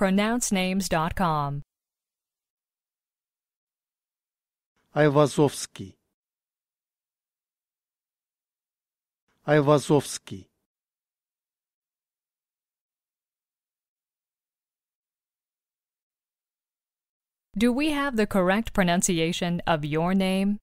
pronouncenames.com. Айвазовский Айвазовский Do we have the correct pronunciation of your name?